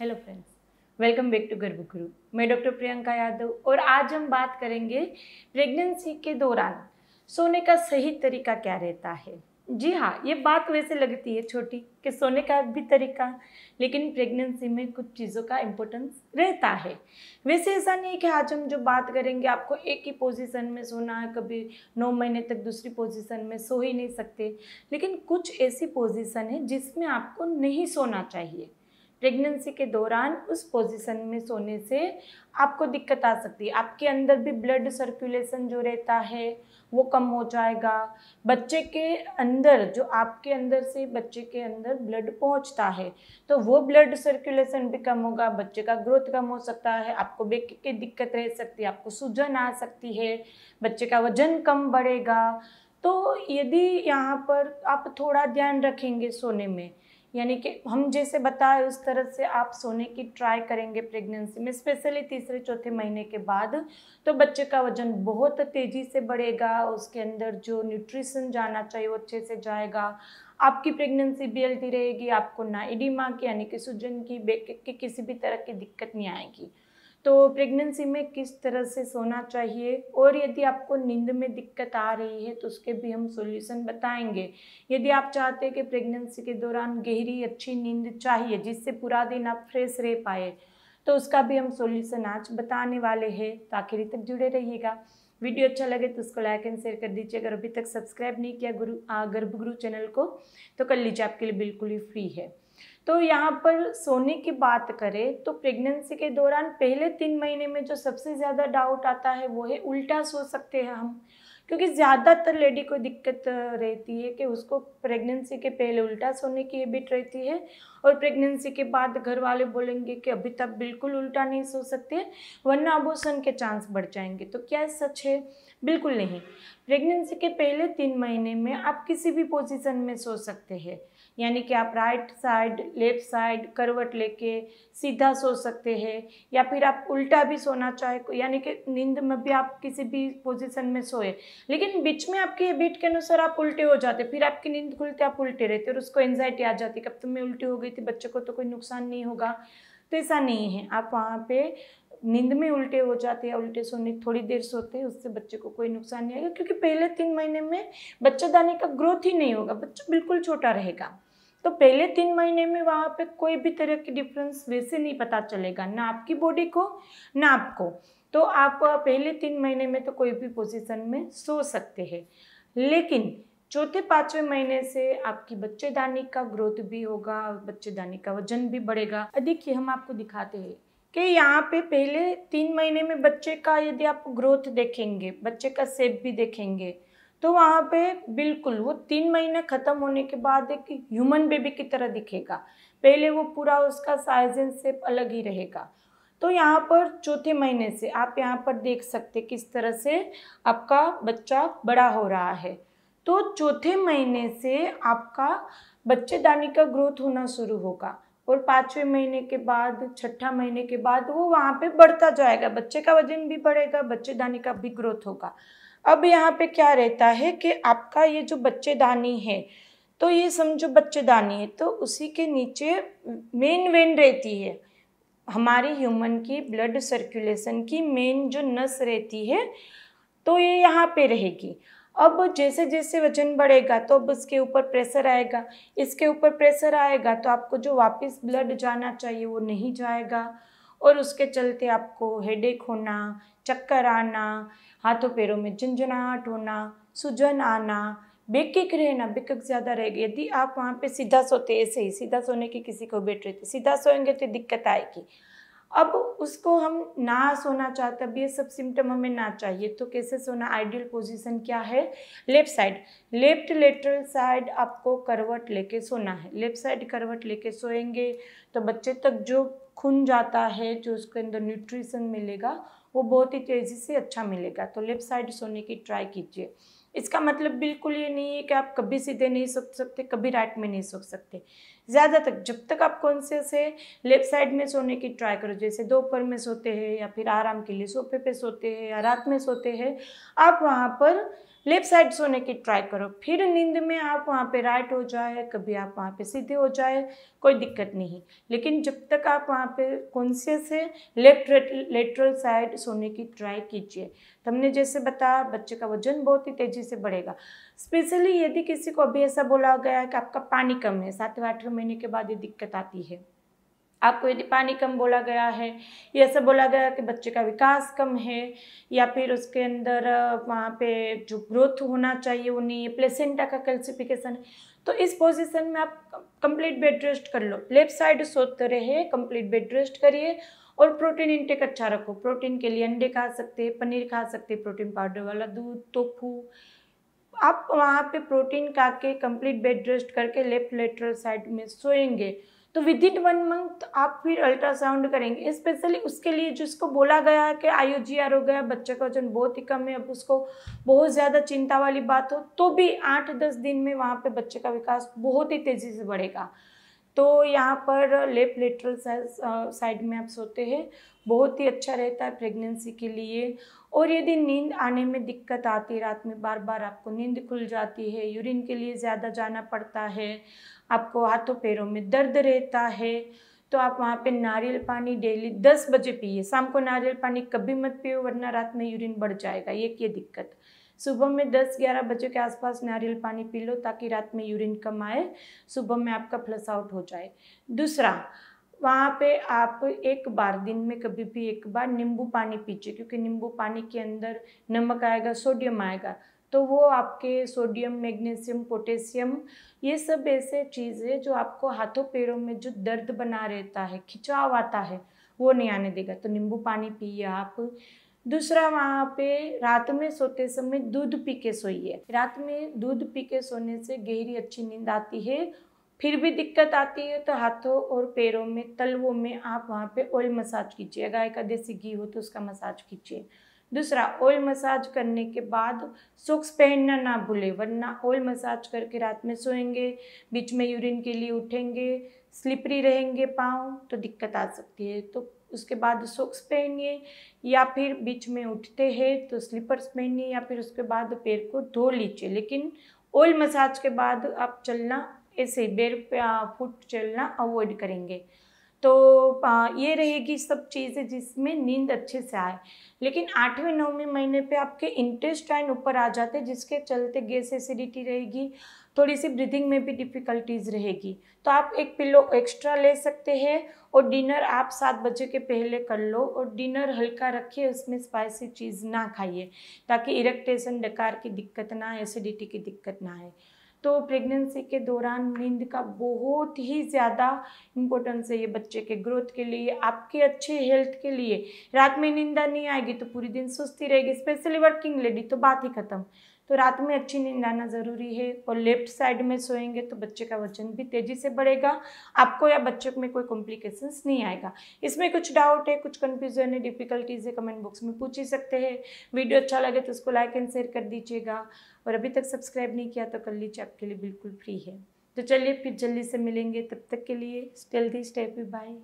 hello friends welcome back to Guru मैं doctor Priyanka Yadav और आज हम बात करेंगे प्रेगनेंसी के दौरान सोने का सही तरीका क्या रहता है जी हाँ ये बात वैसे लगती है छोटी कि सोने का भी तरीका लेकिन प्रेगनेंसी में कुछ चीज़ों का इम्पोर्टेंस रहता है वैसे ऐसा नहीं है कि आज हम जो बात करेंगे आपको एक ही पोजीशन में सोना है कभी नौ महीने तक दूसरी पोजीशन में सो ही नहीं सकते लेकिन कुछ ऐसी पोजीशन है जिसमें आपको नहीं सोना चाहिए प्रेगनेंसी के दौरान उस पोजीशन में सोने से आपको दिक्कत आ सकती है आपके अंदर भी ब्लड सर्कुलेशन जो रहता है वो कम हो जाएगा बच्चे के अंदर जो आपके अंदर से बच्चे के अंदर ब्लड पहुंचता है तो वो ब्लड सर्कुलेशन भी कम होगा बच्चे का ग्रोथ कम हो सकता है आपको बेक की दिक्कत रह सकती है आपको सूजन आ सकती है बच्चे का वजन कम बढ़ेगा तो यदि यहाँ पर आप थोड़ा ध्यान रखेंगे सोने में यानी कि हम जैसे बताए उस तरह से आप सोने की ट्राई करेंगे प्रेगनेंसी में स्पेशली तीसरे चौथे महीने के बाद तो बच्चे का वजन बहुत तेज़ी से बढ़ेगा उसके अंदर जो न्यूट्रिशन जाना चाहिए वो अच्छे से जाएगा आपकी प्रेगनेंसी भी हेल्थी रहेगी आपको ना इडीमा की यानी कि सूजन की बेक की किसी भी तरह की दिक्कत नहीं आएगी तो प्रेगनेंसी में किस तरह से सोना चाहिए और यदि आपको नींद में दिक्कत आ रही है तो उसके भी हम सॉल्यूशन बताएंगे यदि आप चाहते हैं कि प्रेगनेंसी के दौरान गहरी अच्छी नींद चाहिए जिससे पूरा दिन आप फ्रेश रह पाए तो उसका भी हम सॉल्यूशन आज बताने वाले हैं तो आखिर तक जुड़े रहिएगा वीडियो अच्छा लगे तो उसको लाइक एंड शेयर कर दीजिए अगर अभी तक सब्सक्राइब नहीं किया गुरु गर्भगुरु चैनल को तो कर लीजिए आपके लिए बिल्कुल ही फ्री है तो यहाँ पर सोने की बात करें तो प्रेगनेंसी के दौरान पहले तीन महीने में जो सबसे ज़्यादा डाउट आता है वो है उल्टा सो सकते हैं हम क्योंकि ज़्यादातर लेडी को दिक्कत रहती है कि उसको प्रेगनेंसी के पहले उल्टा सोने की हैबिट रहती है और प्रेगनेंसी के बाद घर वाले बोलेंगे कि अभी तक बिल्कुल उल्टा नहीं सो सकते वरना अबोर्सन के चांस बढ़ जाएंगे तो क्या सच है बिल्कुल नहीं प्रेगनेंसी के पहले तीन महीने में आप किसी भी पोजिशन में सो सकते हैं यानी कि आप राइट साइड लेफ्ट साइड करवट लेके सीधा सो सकते हैं या फिर आप उल्टा भी सोना चाहे यानी कि नींद में भी आप किसी भी पोजीशन में सोए लेकिन बीच में आपकी हैबिट के अनुसार आप उल्टे हो जाते फिर आपकी नींद खुलते आप उल्टे रहते और उसको एनजाइटी आ जाती कब तुम्हें तो उल्टी हो गई थी बच्चे को तो कोई नुकसान नहीं होगा तो ऐसा नहीं है आप वहाँ पर नींद में उल्टे हो जाते हैं उल्टे सोने थोड़ी देर सोते हैं उससे बच्चे को कोई नुकसान नहीं आएगा क्योंकि पहले तीन महीने में बच्चा दाने का ग्रोथ ही नहीं होगा बच्चा बिल्कुल छोटा रहेगा तो पहले तीन महीने में वहाँ पे कोई भी तरह की डिफरेंस वैसे नहीं पता चलेगा ना आपकी बॉडी को ना आपको तो आप पहले तीन महीने में तो कोई भी पोजीशन में सो सकते हैं लेकिन चौथे पांचवें महीने से आपकी बच्चेदानी का ग्रोथ भी होगा बच्चेदानी का वजन भी बढ़ेगा देखिए हम आपको दिखाते हैं कि यहाँ पे पहले तीन महीने में बच्चे का यदि आप ग्रोथ देखेंगे बच्चे का सेप भी देखेंगे तो वहाँ पे बिल्कुल वो तीन महीने ख़त्म होने के बाद एक ह्यूमन बेबी की तरह दिखेगा पहले वो पूरा उसका साइज एंड सेप अलग ही रहेगा तो यहाँ पर चौथे महीने से आप यहाँ पर देख सकते किस तरह से आपका बच्चा बड़ा हो रहा है तो चौथे महीने से आपका बच्चेदानी का ग्रोथ होना शुरू होगा और पाँचवें महीने के बाद छठा महीने के बाद वो वहाँ पे बढ़ता जाएगा बच्चे का वजन भी बढ़ेगा बच्चेदानी का भी ग्रोथ होगा अब यहाँ पे क्या रहता है कि आपका ये जो बच्चेदानी है तो ये समझो बच्चेदानी है तो उसी के नीचे मेन वेन रहती है हमारी ह्यूमन की ब्लड सर्कुलेशन की मेन जो नस रहती है तो ये यहाँ पे रहेगी अब जैसे जैसे वजन बढ़ेगा तो अब इसके ऊपर प्रेशर आएगा इसके ऊपर प्रेशर आएगा तो आपको जो वापस ब्लड जाना चाहिए वो नहीं जाएगा और उसके चलते आपको हेडेक होना चक्कर आना हाथों पैरों में झुंझुनाहट होना सूजन आना बेकिक रहना बेकक ज़्यादा रहेगी यदि आप वहाँ पे सीधा सोते ऐसे ही सीधा सोने की किसी को बेट रहती सीधा सोएंगे तो दिक्कत आएगी अब उसको हम ना सोना चाहते अब ये सब सिम्टम हमें ना चाहिए तो कैसे सोना आइडियल पोजीशन क्या है left side left lateral side आपको करवट लेके सोना है लेफ्ट साइड करवट लेके सोएंगे तो बच्चे तक जो खून जाता है जो उसके अंदर न्यूट्रिशन मिलेगा वो बहुत ही तेज़ी से अच्छा मिलेगा तो लेफ्ट साइड सोने की ट्राई कीजिए इसका मतलब बिल्कुल ये नहीं है कि आप कभी सीधे नहीं सोख सकते कभी राइट में नहीं सोख सकते ज़्यादा तक जब तक आप कॉन्शियस है लेफ्ट साइड में सोने की ट्राई करो जैसे दोपहर में सोते हैं या फिर आराम के लिए सोफे पे सोते हैं या रात में सोते हैं आप वहाँ पर लेफ्ट साइड सोने की ट्राई करो फिर नींद में आप वहाँ पे राइट हो जाए कभी आप वहाँ पे सीधे हो जाए कोई दिक्कत नहीं लेकिन जब तक आप वहाँ पे कॉन्शियस है लेफ्ट लेटरल साइड सोने की ट्राई कीजिए हमने जैसे बताया बच्चे का वजन बहुत ही तेज़ी से बढ़ेगा स्पेशली यदि किसी को अभी ऐसा बोला गया है कि आपका पानी कम है सातवें आठवें महीने के बाद ये दिक्कत आती है आपको यदि पानी कम बोला गया है या ऐसा बोला गया कि बच्चे का विकास कम है या फिर उसके अंदर वहाँ पे जो ग्रोथ होना चाहिए वो नहीं है प्लेसेंटा का कैल्सिफिकेशन है तो इस पोजीशन में आप कंप्लीट बेड रेस्ट कर लो लेफ्ट साइड सोते रहे कंप्लीट बेड रेस्ट करिए और प्रोटीन इंटेक अच्छा रखो प्रोटीन के लिए अंडे खा सकते हैं पनीर खा सकते हैं प्रोटीन पाउडर वाला दूध टोफू आप वहाँ पे प्रोटीन का के कंप्लीट बेड रेस्ट करके लेफ्ट लेटरल साइड में सोएंगे तो विद इन वन मंथ आप फिर अल्ट्रासाउंड करेंगे स्पेशली उसके लिए जिसको बोला गया है कि आयु जी आर हो गया बच्चे का वजन बहुत ही कम है अब उसको बहुत ज़्यादा चिंता वाली बात हो तो भी आठ दस दिन में वहाँ पे बच्चे का विकास बहुत ही तेज़ी से बढ़ेगा तो यहाँ पर लेफ्ट लेटरल साइड में आप सोते हैं बहुत ही अच्छा रहता है प्रेगनेंसी के लिए और यदि नींद आने में दिक्कत आती है रात में बार बार आपको नींद खुल जाती है यूरिन के लिए ज़्यादा जाना पड़ता है आपको हाथों पैरों में दर्द रहता है तो आप वहाँ पे नारियल पानी डेली दस बजे पिए शाम को नारियल पानी कभी मत पियो वरना रात में यूरिन बढ़ जाएगा ये ये दिक्कत सुबह में 10-11 बजे के आसपास नारियल पानी पी लो ताकि रात में यूरिन कम आए सुबह में आपका फ्लस आउट हो जाए दूसरा वहाँ पे आप एक बार दिन में कभी भी एक बार नींबू पानी पीजिए क्योंकि नींबू पानी के अंदर नमक आएगा सोडियम आएगा तो वो आपके सोडियम मैग्नीशियम पोटेशियम ये सब ऐसे चीज है जो आपको हाथों पैरों में जो दर्द बना रहता है खिंचाव आता है वो नहीं आने देगा तो नींबू पानी पिए आप दूसरा वहाँ पे रात में सोते समय दूध पी के सोइए रात में दूध पी के सोने से गहरी अच्छी नींद आती है फिर भी दिक्कत आती है तो हाथों और पैरों में तलवों में आप वहाँ पे ऑयल मसाज कीजिए गाय का देसी घी हो तो उसका मसाज कीजिए दूसरा ऑयल मसाज करने के बाद सॉक्स पहनना ना भूलें वरना ऑयल मसाज करके रात में सोएंगे बीच में यूरिन के लिए उठेंगे स्लिपरी रहेंगे पाँव तो दिक्कत आ सकती है तो उसके बाद सॉक्स पहनिए या फिर बीच में उठते हैं तो स्लीपर्स पहनिए या फिर उसके बाद पैर को धो लीजिए लेकिन ऑयल मसाज के बाद आप चलना ऐसे बेर फुट चलना अवॉइड करेंगे तो ये रहेगी सब चीज़ें जिसमें नींद अच्छे से आए लेकिन आठवें नौवें महीने पे आपके इंटेस्टाइन ऊपर आ जाते हैं जिसके चलते गैस एसिडिटी रहेगी थोड़ी सी ब्रीथिंग में भी डिफ़िकल्टीज रहेगी तो आप एक पिलो एक्स्ट्रा ले सकते हैं और डिनर आप सात बजे के पहले कर लो और डिनर हल्का रखिए उसमें स्पाइसी चीज़ ना खाइए ताकि इरेक्टेशन डकार की दिक्कत ना एसिडिटी की दिक्कत ना आए तो प्रेगनेंसी के दौरान नींद का बहुत ही ज़्यादा इम्पोर्टेंस है ये बच्चे के ग्रोथ के लिए आपके अच्छे हेल्थ के लिए रात में नींद नहीं आएगी तो पूरी दिन सुस्ती रहेगी स्पेशली वर्किंग लेडी तो बात ही खत्म तो रात में अच्छी नींद आना ज़रूरी है और लेफ्ट साइड में सोएंगे तो बच्चे का वजन भी तेज़ी से बढ़ेगा आपको या बच्चे में कोई कॉम्प्लिकेशंस नहीं आएगा इसमें कुछ डाउट है कुछ कन्फ्यूज़न है डिफ़िकल्टीज़ है कमेंट बॉक्स में पूछ ही सकते हैं वीडियो अच्छा लगे तो उसको लाइक एंड शेयर कर दीजिएगा और अभी तक सब्सक्राइब नहीं किया तो कर लीजिए आपके लिए बिल्कुल फ्री है तो चलिए फिर जल्दी से मिलेंगे तब तक के लिए स्टेल्दी स्टेपी बाय